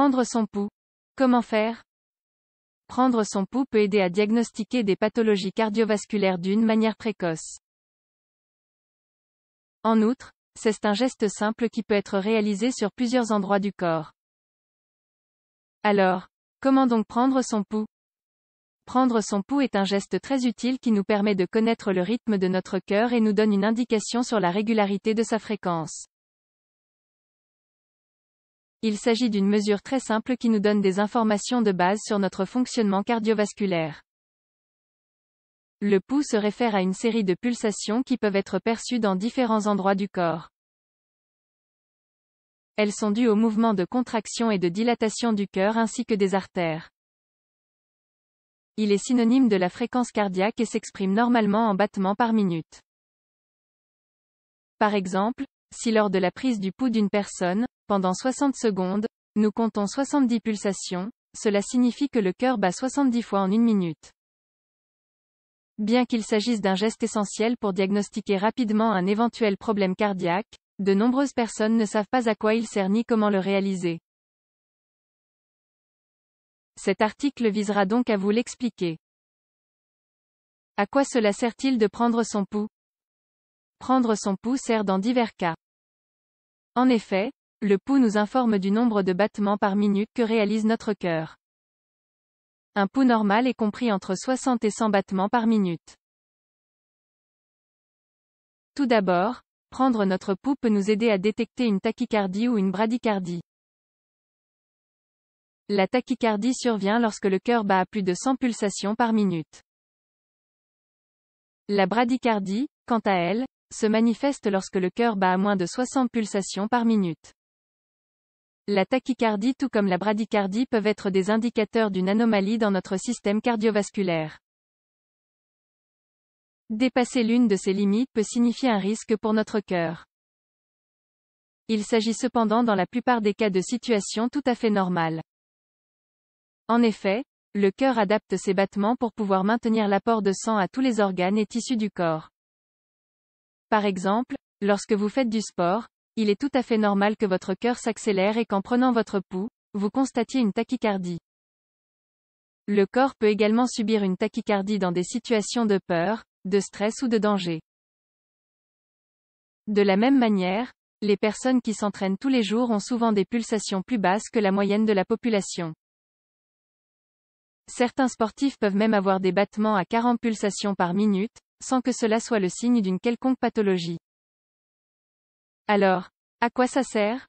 Prendre son pouls. Comment faire Prendre son pouls peut aider à diagnostiquer des pathologies cardiovasculaires d'une manière précoce. En outre, c'est un geste simple qui peut être réalisé sur plusieurs endroits du corps. Alors, comment donc prendre son pouls Prendre son pouls est un geste très utile qui nous permet de connaître le rythme de notre cœur et nous donne une indication sur la régularité de sa fréquence. Il s'agit d'une mesure très simple qui nous donne des informations de base sur notre fonctionnement cardiovasculaire. Le pouls se réfère à une série de pulsations qui peuvent être perçues dans différents endroits du corps. Elles sont dues aux mouvements de contraction et de dilatation du cœur ainsi que des artères. Il est synonyme de la fréquence cardiaque et s'exprime normalement en battements par minute. Par exemple, si lors de la prise du pouls d'une personne, pendant 60 secondes, nous comptons 70 pulsations, cela signifie que le cœur bat 70 fois en une minute. Bien qu'il s'agisse d'un geste essentiel pour diagnostiquer rapidement un éventuel problème cardiaque, de nombreuses personnes ne savent pas à quoi il sert ni comment le réaliser. Cet article visera donc à vous l'expliquer. À quoi cela sert-il de prendre son pouls prendre son pouls sert dans divers cas. En effet, le pouls nous informe du nombre de battements par minute que réalise notre cœur. Un pouls normal est compris entre 60 et 100 battements par minute. Tout d'abord, prendre notre pouls peut nous aider à détecter une tachycardie ou une bradycardie. La tachycardie survient lorsque le cœur bat à plus de 100 pulsations par minute. La bradycardie, quant à elle, se manifeste lorsque le cœur bat à moins de 60 pulsations par minute. La tachycardie tout comme la bradycardie peuvent être des indicateurs d'une anomalie dans notre système cardiovasculaire. Dépasser l'une de ces limites peut signifier un risque pour notre cœur. Il s'agit cependant dans la plupart des cas de situations tout à fait normales. En effet, le cœur adapte ses battements pour pouvoir maintenir l'apport de sang à tous les organes et tissus du corps. Par exemple, lorsque vous faites du sport, il est tout à fait normal que votre cœur s'accélère et qu'en prenant votre pouls, vous constatiez une tachycardie. Le corps peut également subir une tachycardie dans des situations de peur, de stress ou de danger. De la même manière, les personnes qui s'entraînent tous les jours ont souvent des pulsations plus basses que la moyenne de la population. Certains sportifs peuvent même avoir des battements à 40 pulsations par minute, sans que cela soit le signe d'une quelconque pathologie. Alors, à quoi ça sert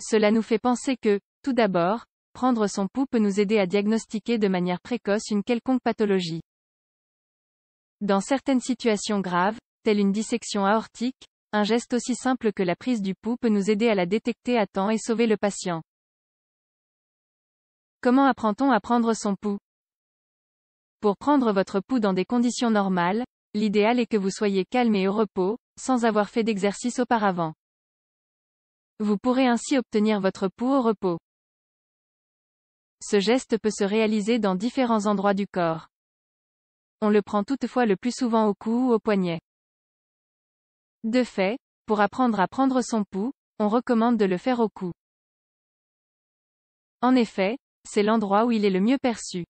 Cela nous fait penser que, tout d'abord, prendre son pouls peut nous aider à diagnostiquer de manière précoce une quelconque pathologie. Dans certaines situations graves, telle une dissection aortique, un geste aussi simple que la prise du pouls peut nous aider à la détecter à temps et sauver le patient. Comment apprend-on à prendre son pouls pour prendre votre pouls dans des conditions normales, l'idéal est que vous soyez calme et au repos, sans avoir fait d'exercice auparavant. Vous pourrez ainsi obtenir votre pouls au repos. Ce geste peut se réaliser dans différents endroits du corps. On le prend toutefois le plus souvent au cou ou au poignet. De fait, pour apprendre à prendre son pouls, on recommande de le faire au cou. En effet, c'est l'endroit où il est le mieux perçu.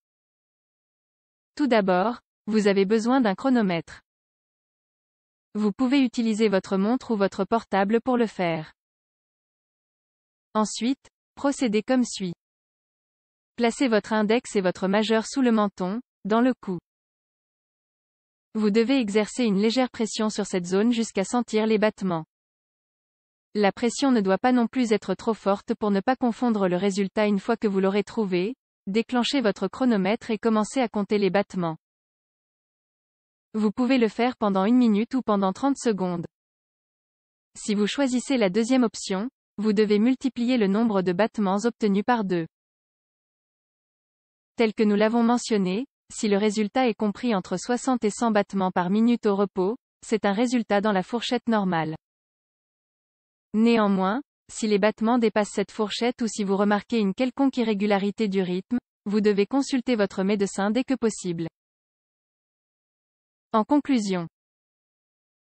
Tout d'abord, vous avez besoin d'un chronomètre. Vous pouvez utiliser votre montre ou votre portable pour le faire. Ensuite, procédez comme suit. Placez votre index et votre majeur sous le menton, dans le cou. Vous devez exercer une légère pression sur cette zone jusqu'à sentir les battements. La pression ne doit pas non plus être trop forte pour ne pas confondre le résultat une fois que vous l'aurez trouvé, Déclenchez votre chronomètre et commencez à compter les battements. Vous pouvez le faire pendant une minute ou pendant 30 secondes. Si vous choisissez la deuxième option, vous devez multiplier le nombre de battements obtenus par deux. Tel que nous l'avons mentionné, si le résultat est compris entre 60 et 100 battements par minute au repos, c'est un résultat dans la fourchette normale. Néanmoins, si les battements dépassent cette fourchette ou si vous remarquez une quelconque irrégularité du rythme, vous devez consulter votre médecin dès que possible. En conclusion,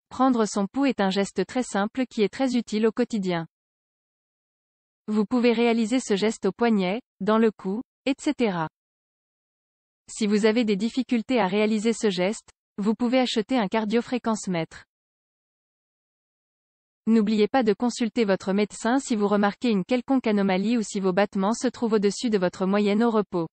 prendre son pouls est un geste très simple qui est très utile au quotidien. Vous pouvez réaliser ce geste au poignet, dans le cou, etc. Si vous avez des difficultés à réaliser ce geste, vous pouvez acheter un cardiofréquencemètre. N'oubliez pas de consulter votre médecin si vous remarquez une quelconque anomalie ou si vos battements se trouvent au-dessus de votre moyenne au repos.